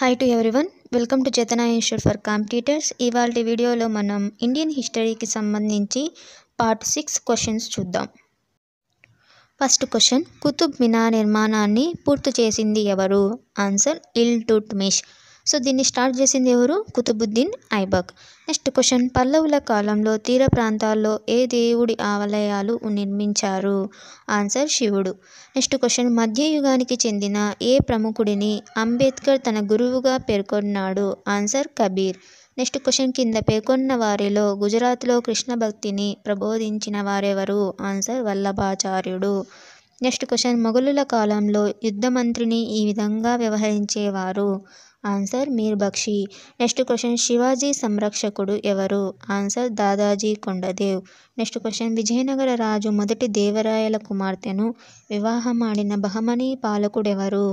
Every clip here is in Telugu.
hi to everyone welcome to Chetana institute for competitors ఇవాళ వీడియోలో మనం ఇండియన్ హిస్టరీకి సంబంధించి పార్ట్ సిక్స్ క్వశ్చన్స్ చూద్దాం ఫస్ట్ క్వశ్చన్ కుతుబ్ మినార్ నిర్మాణాన్ని పూర్తి చేసింది ఎవరు answer Iltutmish so దీన్ని స్టార్ట్ చేసింది ఎవరు కుతుబుద్దీన్ ఐబక్ నెక్స్ట్ క్వశ్చన్ పల్లవుల కాలంలో తీర ప్రాంతాల్లో ఏ దేవుడి ఆలయాలు నిర్మించారు ఆన్సర్ శివుడు నెక్స్ట్ క్వశ్చన్ మధ్యయుగానికి చెందిన ఏ ప్రముఖుడిని అంబేద్కర్ తన గురువుగా పేర్కొన్నాడు ఆన్సర్ కబీర్ నెక్స్ట్ క్వశ్చన్ కింద పేర్కొన్న వారిలో గుజరాత్లో కృష్ణ భక్తిని ప్రబోధించిన వారెవరు ఆన్సర్ వల్లభాచార్యుడు నెక్స్ట్ క్వశ్చన్ మొఘలుల కాలంలో యుద్ధమంత్రిని ఈ విధంగా వ్యవహరించేవారు answer Mir Bakshi next question Shivaji సంరక్షకుడు ఎవరు answer Dadaji Kondadev next question Vijayanagara రాజు మొదటి దేవరాయల కుమార్తెను వివాహమాడిన బహమనీ ఎవరు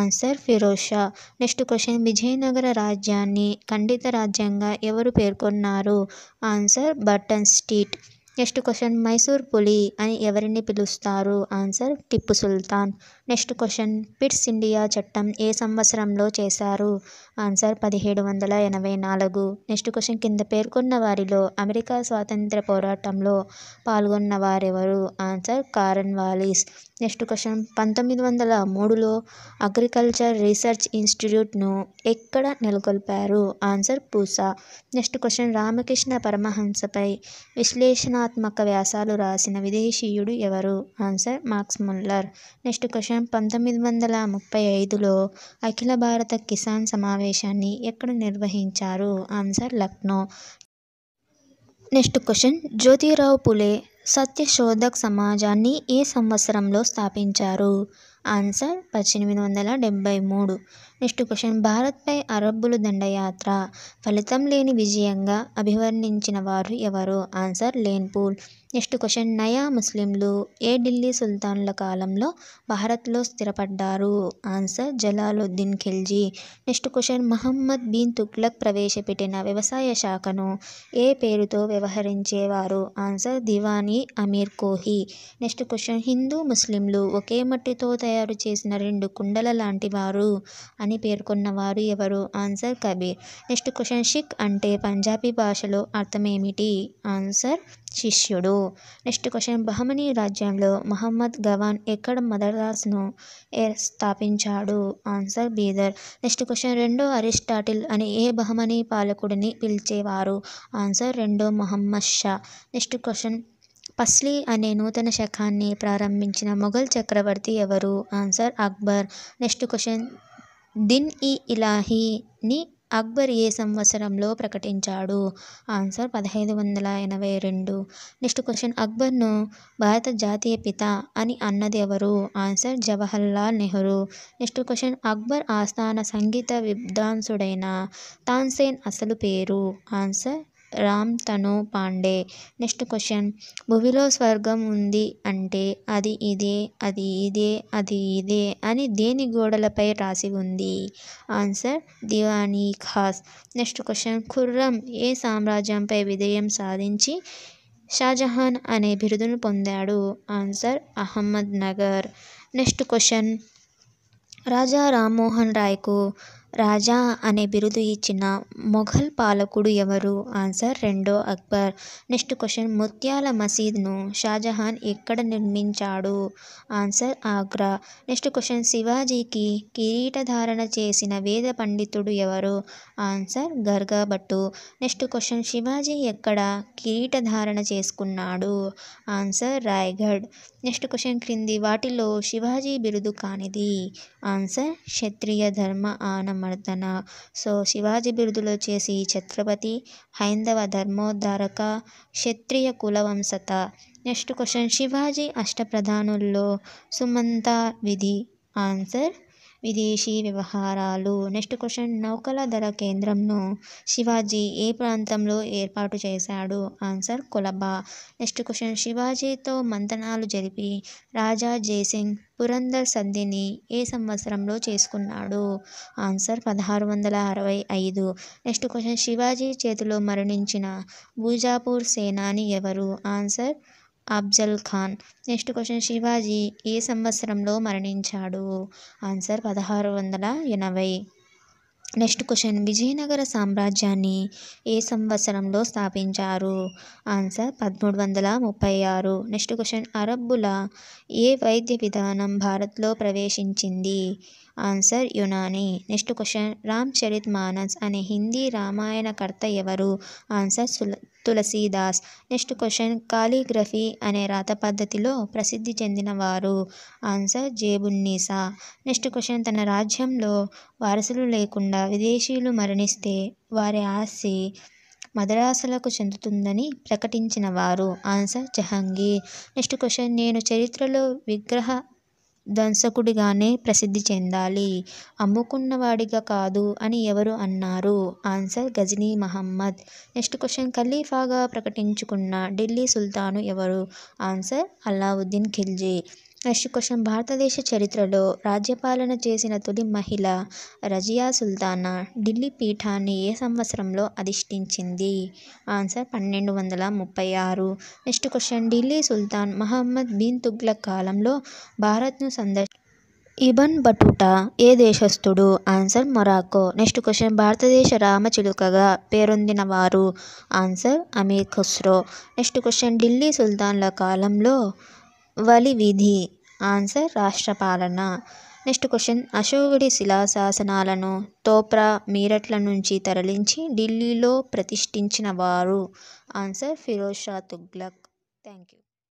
answer Firoz Shah next question Vijayanagara రాజ్యాన్ని ఖండిత రాజ్యంగా ఎవరు పేర్కొన్నారు ఆన్సర్ బట్టన్ స్ట్రీట్ నెక్స్ట్ క్వశ్చన్ మైసూర్ పులి అని ఎవరిని పిలుస్తారు answer Tipu Sultan next question Pitt's India చట్టం ఏ సంవత్సరంలో చేశారు ఆన్సర్ పదిహేడు వందల ఎనభై నాలుగు నెక్స్ట్ క్వశ్చన్ కింద పేర్కొన్న వారిలో అమెరికా స్వాతంత్ర పోరాటంలో పాల్గొన్న వారెవరు answer Cornwallis next question పంతొమ్మిది వందల మూడులో అగ్రికల్చర్ రీసెర్చ్ ఇన్స్టిట్యూట్ను ఎక్కడ నెలకొల్పారు answer Pusa next question Ramakrishna పరమహంసపై విశ్లేషణాత్మక వ్యాసాలు రాసిన విదేశీయుడు ఎవరు answer Max Muller next question పంతొమ్మిది వందల ముప్పై ఐదులో అఖిల భారత కిసాన్ సమావేశాన్ని ఎక్కడ నిర్వహించారు answer Lucknow next question Jyotirao Phule Satyashodhak సమాజాన్ని ఏ సంవత్సరంలో స్థాపించారు ఆన్సర్ పద్దెనిమిది వందల డెబ్భై మూడు నెక్స్ట్ క్వశ్చన్ భారత్పై అరబ్బులు దండయాత్ర ఫలితం లేని విజయంగా అభివర్ణించిన వారు ఎవరు ఆన్సర్ లేన్పూల్ నెక్స్ట్ క్వశ్చన్ నయా ముస్లింలు ఏ ఢిల్లీ సుల్తాన్ల కాలంలో భారత్లో స్థిరపడ్డారు answer Jalaluddin Khilji next question Muhammad bin Tughlaq ప్రవేశపెట్టిన వ్యవసాయ శాఖను ఏ పేరుతో వ్యవహరించేవారు answer Diwani Amir Kohi next question Hindu ముస్లింలు ఒకే మట్టితో తయారు చేసిన రెండు కుండల లాంటి వారు అని పేర్కొన్నవారు ఎవరు answer Kabir next question Sikh అంటే పంజాబీ భాషలో అర్థం ఏమిటి ఆన్సర్ శిష్యుడు నెక్స్ట్ క్వశ్చన్ బహమనీ రాజ్యంలో మహమ్మద్ గవాన్ ఎక్కడ మదర్దాస్ను స్థాపించాడు ఆన్సర్ బీదర్ నెక్స్ట్ క్వశ్చన్ రెండో అరిస్టాటిల్ అని ఏ బహమనీ పాలకుడిని పిలిచేవారు ఆన్సర్ రెండో మహమ్మద్ షా నెక్స్ట్ క్వశ్చన్ పస్లీ అనే నూతన శకాన్ని ప్రారంభించిన మొఘల్ చక్రవర్తి ఎవరు ఆన్సర్ అక్బర్ నెక్స్ట్ క్వశ్చన్ దిన్ ఇ ఇలాహీని అక్బర్ ఏ సంవత్సరంలో ప్రకటించాడు ఆన్సర్ పదహైదు వందల ఎనభై రెండు నెక్స్ట్ క్వశ్చన్ అక్బర్ను భారత జాతీయ పిత అని అన్నది ఎవరు answer Jawaharlal Nehru next question Akbar ఆస్థాన సంగీత విద్వాంసుడైన తాన్సేన్ అసలు పేరు answer Ram Tanu Pandey next question భూమిలో స్వర్గం ఉంది అంటే అది ఇదే అది ఇదే అది ఇదే అని దేని గోడలపై రాసి ఉంది answer Diwani Khas next question Khurram ఏ సామ్రాజ్యంపై విజయం సాధించి షాజహాన్ అనే బిరుదును పొందాడు answer Ahmednagar next question Raja Rammohan రాయ్కు రాజా అనే బిరుదు ఇచ్చిన మొఘల్ పాలకుడు ఎవరు ఆన్సర్ రెండో అక్బర్ నెక్స్ట్ క్వశ్చన్ ముత్యాల మసీద్ను షాజహాన్ ఎక్కడ నిర్మించాడు ఆన్సర్ ఆగ్రా నెక్స్ట్ క్వశ్చన్ శివాజీకి కిరీటధారణ చేసిన వేద పండితుడు ఎవరు answer Bhatt next question Shivaji ఎక్కడ కిరీటధారణ చేసుకున్నాడు ఆన్సర్ రాయ్గఢ్ నెక్స్ట్ క్వశ్చన్ క్రింది వాటిలో శివాజీ బిరుదు కానిది ఆన్సర్ క్షత్రియ ధర్మ ఆనం సంవర్ధన సో శివాజీ బిరుదులు చేసి ఛత్రపతి హైందవ ధర్మోద్ధారక క్షత్రియ కులవంశత నెక్స్ట్ క్వశ్చన్ శివాజీ అష్టప్రధానుల్లో సుమంత విధి ఆన్సర్ విదేశీ వ్యవహారాలు నెక్స్ట్ క్వశ్చన్ నౌకల ధర కేంద్రంను శివాజీ ఏ ప్రాంతంలో ఏర్పాటు చేశాడు ఆన్సర్ కొలబా నెక్స్ట్ క్వశ్చన్ శివాజీతో మంతనాలు జరిపి రాజా జయసింగ్ పురందర్ సంధిని ఏ సంవత్సరంలో చేసుకున్నాడు ఆన్సర్ పదహారు వందల అరవై ఐదు నెక్స్ట్ క్వశ్చన్ శివాజీ చేతిలో మరణించిన బూజాపూర్ సేనాని ఎవరు answer Afzal Khan next question Shivaji ఏ సంవత్సరంలో మరణించాడు ఆన్సర్ పదహారు వందల ఎనభై నెక్స్ట్ క్వశ్చన్ విజయనగర సామ్రాజ్యాన్ని ఏ సంవత్సరంలో స్థాపించారు ఆన్సర్ పదమూడు వందల ముప్పై ఆరు నెక్స్ట్ క్వశ్చన్ అరబ్బుల ఏ వైద్య విధానం భారత్లో ప్రవేశించింది answer Unani next question Ram Charit Manas అనే హిందీ రామాయణకర్త ఎవరు ఆన్సర్ సుల తులసీదాస్ నెక్స్ట్ క్వశ్చన్ కాలిగ్రఫీ అనే రాత పద్ధతిలో ప్రసిద్ధి చెందినవారు ఆన్సర్ జేబున్నీసా నెక్స్ట్ క్వశ్చన్ తన రాజ్యంలో వారసులు లేకుండా విదేశీయులు మరణిస్తే వారి ఆస్తి మదరాసులకు చెందుతుందని ప్రకటించిన వారు ఆన్సర్ జహంగీర్ నెక్స్ట్ క్వశ్చన్ నేను చరిత్రలో విగ్రహ దంశకుడిగానే ప్రసిద్ధి చెందాలి అమ్ముకున్నవాడిగా కాదు అని ఎవరు అన్నారు answer Ghazni Mahmud next question ఖలీఫాగా ప్రకటించుకున్న ఢిల్లీ సుల్తాను ఎవరు answer Alauddin Khilji next question భారతదేశ చరిత్రలో రాజ్యపాలన చేసిన తొలి మహిళ రజియా సుల్తానా ఢిల్లీ పీఠాన్ని ఏ సంవత్సరంలో అధిష్ఠించింది ఆన్సర్ పన్నెండు వందల ముప్పై ఆరు నెక్స్ట్ క్వశ్చన్ ఢిల్లీ సుల్తాన్ మహమ్మద్ బిన్ తుగ్లక్ కాలంలో భారత్ను సందర్శ ఇబన్ బటుటా ఏ దేశస్థుడు ఆన్సర్ మొరాకో నెక్స్ట్ క్వశ్చన్ భారతదేశ రామచిలుకగా పేరొందిన వారు answer Amir Khusro next question Delhi సుల్తాన్ల కాలంలో వలి విధి ఆన్సర్ రాష్ట్రపాలన నెక్స్ట్ క్వశ్చన్ అశోకుడి శిలాశాసనాలను తోప్రా మీరట్ల నుంచి తరలించి ఢిల్లీలో ప్రతిష్ఠించిన వారు answer Firoz Shah Tughlaq thank you